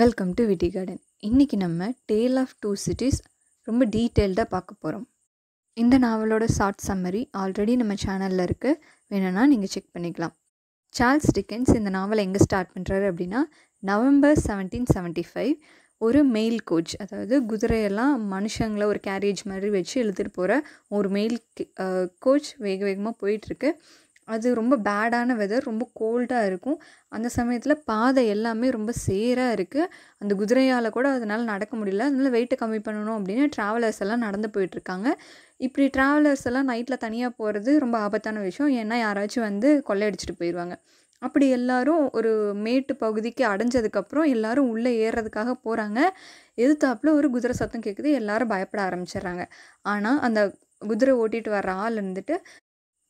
welcome to விட்டி garden இன்றைக்கி நம்ம Dale of two cities ரொம்ப டீட்டெயில்டாக பார்க்க போகிறோம் இந்த நாவலோட ஷார்ட் சம்மரி ஆல்ரெடி நம்ம சேனலில் இருக்குது வேணும்னா நீங்கள் செக் பண்ணிக்கலாம் சார்ல்ஸ் டிக்கன்ஸ் இந்த நாவலை எங்கே ஸ்டார்ட் பண்ணுறாரு அப்படின்னா நவம்பர் செவன்டீன் செவன்ட்டி ஃபைவ் ஒரு மெயில் கோச் அதாவது குதிரையெல்லாம் மனுஷங்களை ஒரு கேரேஜ் மாதிரி வச்சு எழுதிட்டு போகிற ஒரு மெயில் கோச் வேக வேகமாக போயிட்டுருக்கு அது ரொம்ப பேடான வெதர் ரொம்ப கோல்டாக இருக்கும் அந்த சமயத்தில் பாதை எல்லாமே ரொம்ப சேராக இருக்குது அந்த குதிரையால் கூட அதனால் நடக்க முடியல அதனால் வெயிட்டை கம்மி பண்ணணும் அப்படின்னு ட்ராவலர்ஸ் எல்லாம் நடந்து போயிட்டுருக்காங்க இப்படி ட்ராவலர்ஸ் எல்லாம் நைட்டில் தனியாக போகிறது ரொம்ப ஆபத்தான விஷயம் ஏன்னா யாராச்சும் வந்து கொள்ளையடிச்சிட்டு போயிடுவாங்க அப்படி எல்லாரும் ஒரு மேட்டு பகுதிக்கு அடைஞ்சதுக்கப்புறம் எல்லாரும் உள்ளே ஏறுறதுக்காக போகிறாங்க எதிர்த்தாப்புல ஒரு குதிரை சத்தம் கேட்குது எல்லாரும் பயப்பட ஆரம்பிச்சிடுறாங்க ஆனால் அந்த குதிரை ஓட்டிகிட்டு வர்ற ஆள் இருந்துட்டு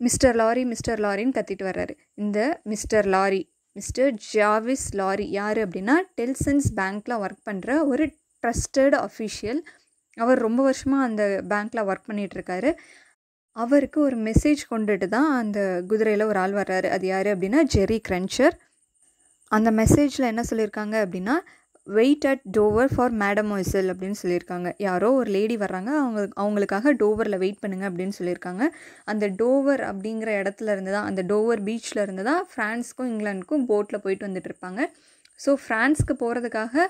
மிஸ்டர் லாரி மிஸ்டர் லாரின்னு கத்திட்டு வர்றாரு இந்த மிஸ்டர் லாரி மிஸ்டர் ஜாவிஸ் லாரி யார் அப்படின்னா டெல்சன்ஸ் பேங்க்கில் ஒர்க் பண்ணுற ஒரு ட்ரஸ்டட் அஃபிஷியல் அவர் ரொம்ப வருஷமாக அந்த பேங்க்கில் ஒர்க் பண்ணிகிட்ருக்காரு அவருக்கு ஒரு மெசேஜ் கொண்டுட்டு தான் அந்த குதிரையில் ஒரு ஆள் வர்றாரு அது யார் அப்படின்னா ஜெரி க்ரென்ச்சர் அந்த மெசேஜில் என்ன சொல்லியிருக்காங்க அப்படின்னா wait at Dover for mademoiselle அப்படின்னு சொல்லியிருக்காங்க யாரோ ஒரு லேடி வர்றாங்க அவங்க அவங்களுக்காக டோவரில் வெயிட் பண்ணுங்கள் அப்படின்னு சொல்லியிருக்காங்க அந்த டோவர் அப்படிங்கிற இடத்துல இருந்து தான் அந்த டோவர் பீச்சில் இருந்து தான் ஃப்ரான்ஸ்க்கும் இங்கிலாந்துக்கும் போட்டில் போயிட்டு வந்துட்டு இருப்பாங்க ஸோ ஃப்ரான்ஸ்க்கு போகிறதுக்காக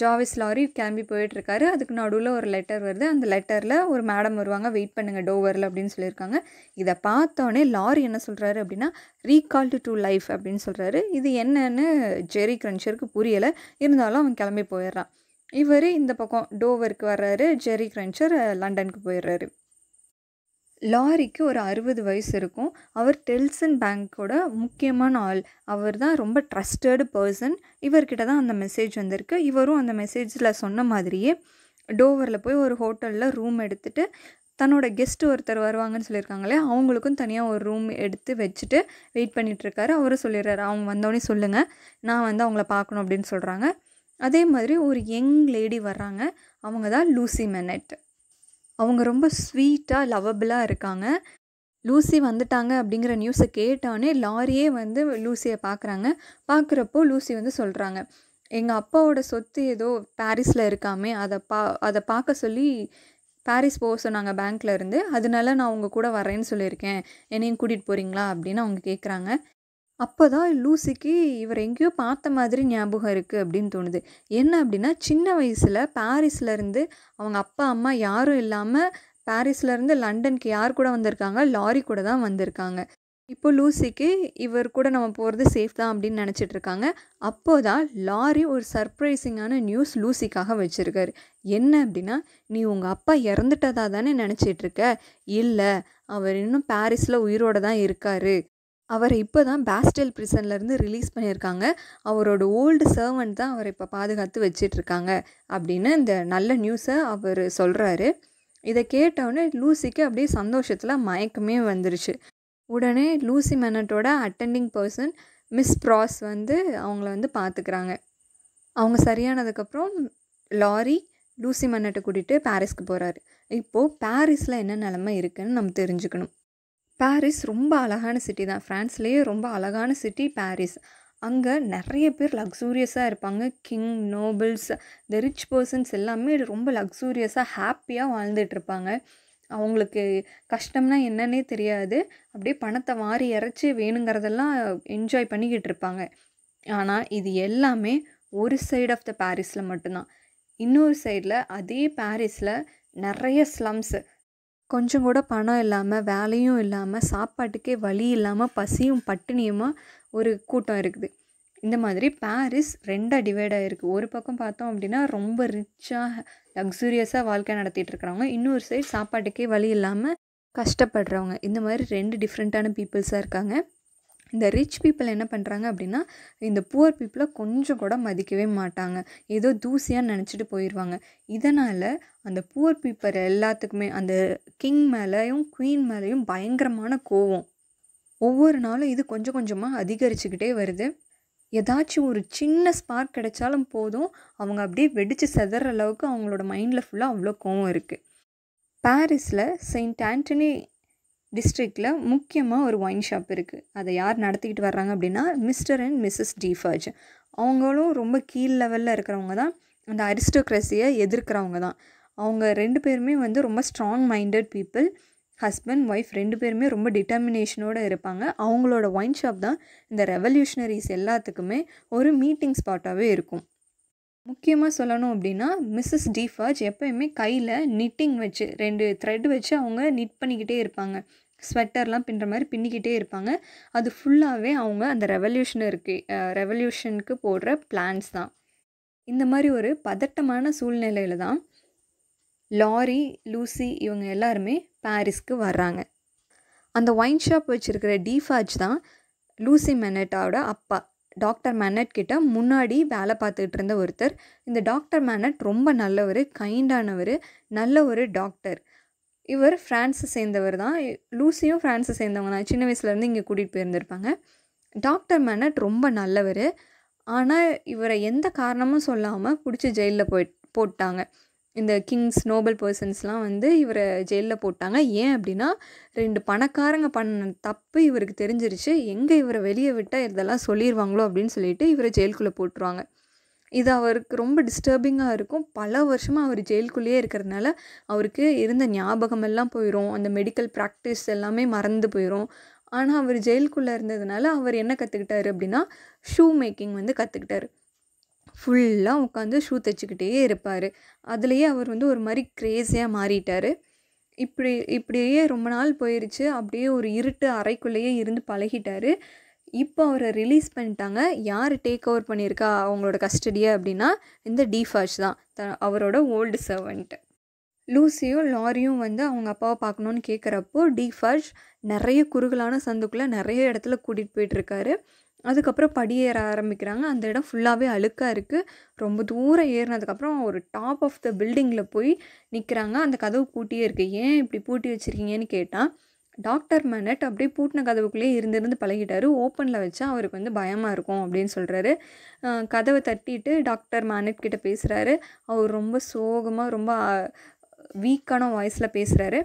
ஜாவிஸ் லாரி கிளம்பி போயிட்டுருக்காரு அதுக்கு நடுவில் ஒரு லெட்டர் வருது அந்த லெட்டரில் ஒரு மேடம் வருவாங்க வெயிட் பண்ணுங்கள் டோவரில் அப்படின்னு சொல்லியிருக்காங்க இதை பார்த்தோன்னே லாரி என்ன சொல்கிறாரு அப்படின்னா ரீகால்டு டு லைஃப் அப்படின்னு சொல்கிறாரு இது என்னன்னு ஜெரி கிரன்ச்சருக்கு புரியலை இருந்தாலும் அவன் கிளம்பி போயிடுறான் இவர் இந்த பக்கம் டோவருக்கு வர்றாரு ஜெரி கிரன்ச்சர் லண்டனுக்கு போயிடுறாரு லாரிக்கு ஒரு அறுபது வயசு இருக்கும் அவர் டெல்சன் பேங்க்கோட முக்கியமான ஆள் அவர் தான் ரொம்ப ட்ரஸ்டடு பர்சன் இவர்கிட்ட தான் அந்த மெசேஜ் வந்திருக்கு இவரும் அந்த மெசேஜில் சொன்ன மாதிரியே டோவரில் போய் ஒரு ஹோட்டலில் ரூம் எடுத்துகிட்டு தன்னோட கெஸ்ட்டு ஒருத்தர் வருவாங்கன்னு சொல்லியிருக்காங்களே அவங்களுக்கும் தனியாக ஒரு ரூம் எடுத்து வச்சுட்டு வெயிட் பண்ணிகிட்ருக்காரு அவரும் சொல்லிடுறாரு அவங்க வந்தோடனே சொல்லுங்கள் நான் வந்து அவங்கள பார்க்கணும் அப்படின்னு சொல்கிறாங்க அதே மாதிரி ஒரு யங் லேடி வர்றாங்க அவங்க தான் லூசி மெனட் அவங்க ரொம்ப ஸ்வீட்டாக லவ்வபிளாக இருக்காங்க லூசி வந்துட்டாங்க அப்படிங்கிற நியூஸை கேட்டோடனே லாரியே வந்து லூசியை பார்க்குறாங்க பார்க்குறப்போ லூசி வந்து சொல்கிறாங்க எங்கள் அப்பாவோட சொத்து ஏதோ பாரிஸில் இருக்காமே அதை பா அதை பார்க்க சொல்லி பாரிஸ் போக சொன்னாங்க பேங்க்கில் இருந்து அதனால நான் அவங்க கூட வரேன்னு சொல்லியிருக்கேன் என்னையும் கூட்டிகிட்டு போகிறீங்களா அப்படின்னு அவங்க கேட்குறாங்க அப்போ தான் லூசிக்கு இவர் எங்கேயோ பார்த்த மாதிரி ஞாபகம் இருக்குது அப்படின்னு தோணுது என்ன அப்படின்னா சின்ன வயசில் பாரிஸ்லேருந்து அவங்க அப்பா அம்மா யாரும் இல்லாமல் பாரிஸ்லேருந்து லண்டனுக்கு யார் கூட வந்திருக்காங்க லாரி கூட தான் வந்திருக்காங்க இப்போ லூசிக்கு இவர் கூட நம்ம போகிறது சேஃப் தான் அப்படின்னு நினச்சிட்டு இருக்காங்க அப்போ தான் லாரி ஒரு சர்ப்ரைசிங்கான நியூஸ் லூசிக்காக வச்சுருக்காரு என்ன அப்படின்னா நீ உங்கள் அப்பா இறந்துட்டதா தானே நினச்சிட்ருக்க இல்லை அவர் இன்னும் பாரிஸில் உயிரோடு தான் இருக்கார் அவரை இப்போ தான் பேஸ்டல் பிரிசன்லேருந்து ரிலீஸ் பண்ணியிருக்காங்க அவரோட ஓல்டு சர்வன்ட் தான் அவரை இப்போ பாதுகாத்து வச்சிட்ருக்காங்க அப்படின்னு இந்த நல்ல நியூஸை அவர் சொல்கிறாரு இதை கேட்டவுடனே லூசிக்கு அப்படியே சந்தோஷத்தில் மயக்கமே வந்துருச்சு உடனே லூசி மெனட்டோட அட்டெண்டிங் பர்சன் மிஸ் ப்ராஸ் வந்து அவங்கள வந்து பார்த்துக்கிறாங்க அவங்க சரியானதுக்கப்புறம் லாரி லூசி மன்னட்டை கூட்டிகிட்டு பாரிஸ்க்கு போகிறாரு இப்போது பாரிஸில் என்ன நிலமை இருக்குதுன்னு நம்ம தெரிஞ்சுக்கணும் பாரிஸ் ரொம்ப அழகான சிட்டி தான் ஃப்ரான்ஸ்லேயே ரொம்ப அழகான சிட்டி பாரிஸ் அங்கே நிறைய பேர் லக்ஸூரியஸாக இருப்பாங்க king nobles the rich persons எல்லாமே ரொம்ப லக்ஸூரியஸாக ஹாப்பியாக வாழ்ந்துட்டுருப்பாங்க அவங்களுக்கு கஷ்டம்னா என்னன்னே தெரியாது அப்படியே பணத்தை வாரி இறச்சி வேணுங்கிறதெல்லாம் என்ஜாய் பண்ணிக்கிட்டு இருப்பாங்க ஆனால் இது எல்லாமே ஒரு சைடு ஆஃப் த பாரிஸில் மட்டும்தான் இன்னொரு சைடில் அதே பாரிஸில் நிறைய ஸ்லம்ஸு கொஞ்சம் கூட பணம் இல்லாமல் வேலையும் இல்லாமல் சாப்பாட்டுக்கே வழி இல்லாமல் பசியும் பட்டினியுமா ஒரு கூட்டம் இருக்குது இந்த மாதிரி பாரிஸ் ரெண்டாக டிவைட் ஆகிருக்கு ஒரு பக்கம் பார்த்தோம் அப்படின்னா ரொம்ப ரிச்சாக லக்ஸூரியஸாக வாழ்க்கை நடத்திட்டு இருக்கிறவங்க இன்னொரு சைடு சாப்பாட்டுக்கே வழி இல்லாமல் கஷ்டப்படுறவங்க இந்த மாதிரி ரெண்டு டிஃப்ரெண்ட்டான பீப்புள்ஸாக இருக்காங்க இந்த ரிச் பீப்புள் என்ன பண்ணுறாங்க அப்படின்னா இந்த புவர் பீப்புளை கொஞ்சம் கூட மதிக்கவே மாட்டாங்க ஏதோ தூசியாக நினச்சிட்டு போயிடுவாங்க இதனால் அந்த புவர் பீப்பர் எல்லாத்துக்குமே அந்த கிங் மேலேயும் குயின் மேலேயும் பயங்கரமான கோவம் ஒவ்வொரு நாளும் இது கொஞ்சம் கொஞ்சமாக அதிகரிச்சுக்கிட்டே வருது ஏதாச்சும் ஒரு சின்ன ஸ்பார்க் கிடைச்சாலும் போதும் அவங்க அப்படியே வெடித்து செதற அளவுக்கு அவங்களோட மைண்டில் ஃபுல்லாக அவ்வளோ கோவம் இருக்குது பாரிஸில் செயின்ட் ஆண்டனி டிஸ்ட்ரிக்டில் முக்கியமாக ஒரு ஒயின் ஷாப் இருக்குது அதை யார் நடத்திக்கிட்டு வர்றாங்க அப்படின்னா மிஸ்டர் அண்ட் மிஸ்ஸஸ் டீஃபர்ஜ் அவங்களும் ரொம்ப கீழ் லெவலில் இருக்கிறவங்க தான் அந்த அரிஸ்டோக்ரஸியை எதிர்க்கிறவங்க தான் அவங்க ரெண்டு பேருமே வந்து ரொம்ப strong minded people husband wife ரெண்டு பேருமே ரொம்ப டிட்டர்மினேஷனோடு இருப்பாங்க அவங்களோட ஒயின் ஷாப் தான் இந்த ரெவல்யூஷனரிஸ் எல்லாத்துக்குமே ஒரு மீட்டிங் ஸ்பாட்டாகவே இருக்கும் முக்கியமாக சொல்லணும் அப்படின்னா மிஸ்ஸஸ் டீஃபாஜ் எப்போயுமே கையில் நிட்டிங் வச்சு ரெண்டு த்ரெட் வச்சு அவங்க நிட் பண்ணிக்கிட்டே இருப்பாங்க ஸ்வெட்டர்லாம் பின்னுற மாதிரி பின்னிக்கிட்டே இருப்பாங்க அது ஃபுல்லாகவே அவங்க அந்த ரெவல்யூஷன் இருக்கு ரெவல்யூஷனுக்கு போடுற பிளான்ஸ் தான் இந்த மாதிரி ஒரு பதட்டமான சூழ்நிலையில் தான் லாரி லூசி இவங்க எல்லாருமே பாரிஸ்க்கு வர்றாங்க அந்த ஒயின் ஷாப் வச்சுருக்கிற டிஃபாஜ் தான் லூசி மெனட்டாவோட அப்பா டாக்டர் மேனட் கிட்ட முன்னாடி வேலை பார்த்துக்கிட்டு இருந்த ஒருத்தர் இந்த டாக்டர் மேனட் ரொம்ப நல்லவர் கைண்டானவர் நல்ல ஒரு டாக்டர் இவர் ஃப்ரான்ஸை சேர்ந்தவர் தான் லூசியும் ஃப்ரான்ஸை சேர்ந்தவங்க நான் சின்ன வயசுலேருந்து இங்கே கூட்டிகிட்டு போயிருந்திருப்பாங்க டாக்டர் மேனட் ரொம்ப நல்லவர் ஆனால் இவரை எந்த காரணமும் சொல்லாமல் பிடிச்சி ஜெயிலில் போய் போட்டாங்க இந்த கிங்ஸ் நோபல் பர்சன்ஸ்லாம் வந்து இவரை ஜெயிலில் போட்டாங்க ஏன் அப்படின்னா ரெண்டு பணக்காரங்க பண்ண தப்பு இவருக்கு தெரிஞ்சிருச்சு எங்கே இவரை வெளியே விட்டால் இதெல்லாம் சொல்லிடுவாங்களோ அப்படின்னு சொல்லிட்டு இவரை ஜெயிலுக்குள்ளே போட்டுருவாங்க இது அவருக்கு ரொம்ப டிஸ்டர்பிங்காக இருக்கும் பல வருஷமாக அவர் ஜெயிலுக்குள்ளேயே இருக்கிறதுனால அவருக்கு இருந்த ஞாபகமெல்லாம் போயிடும் அந்த மெடிக்கல் ப்ராக்டிஸ் எல்லாமே மறந்து போயிடும் ஆனால் அவர் ஜெயிலுக்குள்ளே இருந்ததுனால அவர் என்ன கற்றுக்கிட்டாரு அப்படின்னா ஷூ மேக்கிங் வந்து கற்றுக்கிட்டாரு ஃபுல்லாக உட்காந்து ஷூ தைச்சிக்கிட்டே இருப்பார் அதுலேயே அவர் வந்து ஒரு மாதிரி க்ரேஸியாக மாறிட்டார் இப்படி இப்படியே ரொம்ப நாள் போயிடுச்சு அப்படியே ஒரு இருட்டு அறைக்குள்ளேயே இருந்து பழகிட்டார் இப்போ அவரை ரிலீஸ் பண்ணிட்டாங்க யார் டேக் ஓவர் பண்ணியிருக்கா அவங்களோட கஸ்டடியை அப்படின்னா இந்த டிஃபாஷ் தான் அவரோட ஓல்டு சர்வெண்ட்டு லூசியும் லாரியும் வந்து அவங்க அப்பாவை பார்க்கணுன்னு கேட்குறப்போ டிஃபாஷ் நிறைய குறுகலான சந்துக்குள்ளே நிறைய இடத்துல கூட்டிகிட்டு போயிட்டுருக்காரு அதுக்கப்புறம் படியேற ஆரம்பிக்கிறாங்க அந்த இடம் ஃபுல்லாகவே அழுக்காக இருக்குது ரொம்ப தூரம் ஏறினதுக்கப்புறம் ஒரு டாப் ஆஃப் த பில்டிங்கில் போய் நிற்கிறாங்க அந்த கதவு பூட்டியே இருக்குது ஏன் இப்படி பூட்டி வச்சுருக்கீங்கன்னு கேட்டால் டாக்டர் மெனட் அப்படியே பூட்டின கதவுக்குள்ளேயே இருந்திருந்து பழகிட்டாரு ஓப்பனில் வச்சா அவருக்கு வந்து பயமாக இருக்கும் அப்படின்னு சொல்கிறாரு கதவை தட்டிட்டு டாக்டர் மெனட் கிட்ட பேசுகிறாரு அவர் ரொம்ப சோகமாக ரொம்ப வீக்கான வாய்ஸில் பேசுகிறாரு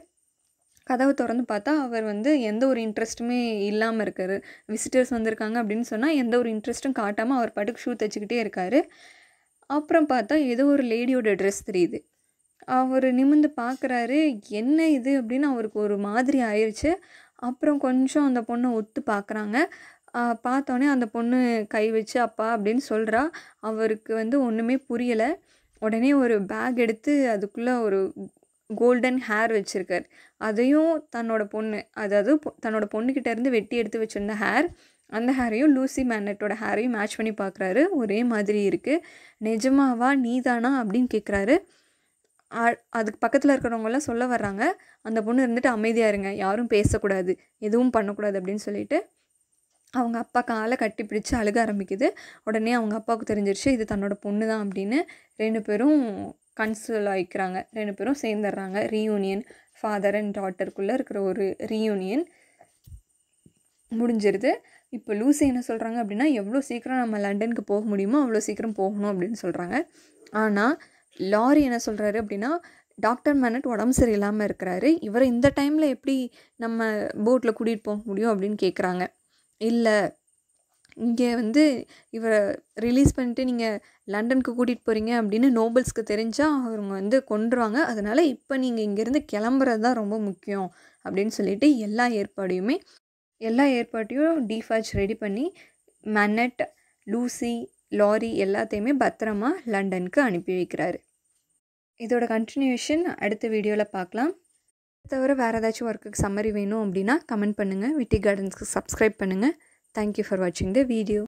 கதவை திறந்து பார்த்தா அவர் வந்து எந்த ஒரு இன்ட்ரெஸ்ட்டுமே இல்லாமல் இருக்கார் விசிட்டர்ஸ் வந்திருக்காங்க அப்படின்னு சொன்னால் எந்த ஒரு இன்ட்ரெஸ்ட்டும் காட்டாமல் அவர் பாட்டுக்கு ஷூ தைச்சிக்கிட்டே இருக்கார் அப்புறம் பார்த்தா ஏதோ ஒரு லேடியோட ட்ரெஸ் தெரியுது அவர் நிமிந்து பார்க்குறாரு என்ன இது அப்படின்னு அவருக்கு ஒரு மாதிரி ஆயிடுச்சு அப்புறம் கொஞ்சம் அந்த பொண்ணை ஒத்து பார்க்குறாங்க பார்த்தோன்னே அந்த பொண்ணு கை வச்சு அப்பா அப்படின்னு சொல்கிறா அவருக்கு வந்து ஒன்றுமே புரியலை உடனே ஒரு பேக் எடுத்து அதுக்குள்ளே ஒரு கோல்டன் ஹேர் வச்சுருக்கார் அதையும் தன்னோட பொண்ணு அதாவது தன்னோட பொண்ணுக்கிட்ட இருந்து வெட்டி எடுத்து வச்சுருந்த ஹேர் அந்த ஹேரையும் லூசி மேனட்டோட ஹேரையும் மேட்ச் பண்ணி பார்க்குறாரு ஒரே மாதிரி இருக்குது நிஜமாவா நீதானா அப்படின்னு கேட்குறாரு அதுக்கு பக்கத்தில் இருக்கிறவங்களாம் சொல்ல வர்றாங்க அந்த பொண்ணு இருந்துட்டு அமைதியாக இருங்க யாரும் பேசக்கூடாது எதுவும் பண்ணக்கூடாது அப்படின்னு சொல்லிட்டு அவங்க அப்பா காலை கட்டி பிடிச்சி அழுக ஆரம்பிக்குது உடனே அவங்க அப்பாவுக்கு தெரிஞ்சிருச்சு இது தன்னோட பொண்ணு தான் அப்படின்னு ரெண்டு பேரும் கன்சல் ஆகிக்கிறாங்க ரெண்டு பேரும் சேர்ந்துடுறாங்க ரீயூனியன் ஃபாதர் அண்ட் டாட்டருக்குள்ளே இருக்கிற ஒரு ரீயூனியன் முடிஞ்சிருது இப்போ லூசி என்ன சொல்கிறாங்க அப்படின்னா எவ்வளோ சீக்கிரம் நம்ம லண்டனுக்கு போக முடியுமோ அவ்வளோ சீக்கிரம் போகணும் அப்படின்னு சொல்கிறாங்க ஆனால் லாரி என்ன சொல்கிறாரு அப்படின்னா டாக்டர் மேனட் உடம்பு சரியில்லாமல் இருக்கிறாரு இவரை இந்த டைமில் எப்படி நம்ம போட்டில் கூட்டிகிட்டு போக முடியும் அப்படின்னு கேட்குறாங்க இல்லை இங்கே வந்து இவரை ரிலீஸ் பண்ணிட்டு நீங்கள் லண்டனுக்கு கூட்டிகிட்டு போகிறீங்க அப்படின்னு நோபல்ஸ்க்கு தெரிஞ்சால் அவங்க வந்து கொண்டுருவாங்க அதனால் இப்போ நீங்கள் இங்கேருந்து கிளம்புறது தான் ரொம்ப முக்கியம் அப்படின்னு சொல்லிட்டு எல்லா ஏற்பாடையுமே எல்லா ஏற்பாட்டையும் டிஃபாச் ரெடி பண்ணி மன்னட் லூசி லாரி எல்லாத்தையுமே பத்திரமா லண்டனுக்கு அனுப்பி வைக்கிறாரு இதோட கண்டினியூஷன் அடுத்த வீடியோவில் பார்க்கலாம் தவிர வேறு ஏதாச்சும் ஒர்க்குக்கு சம்மரி வேணும் அப்படின்னா கமெண்ட் பண்ணுங்கள் விட்டி கார்டன்ஸ்க்கு சப்ஸ்கிரைப் பண்ணுங்கள் தேங்க்யூ ஃபார் வாட்சிங் த வீடியோ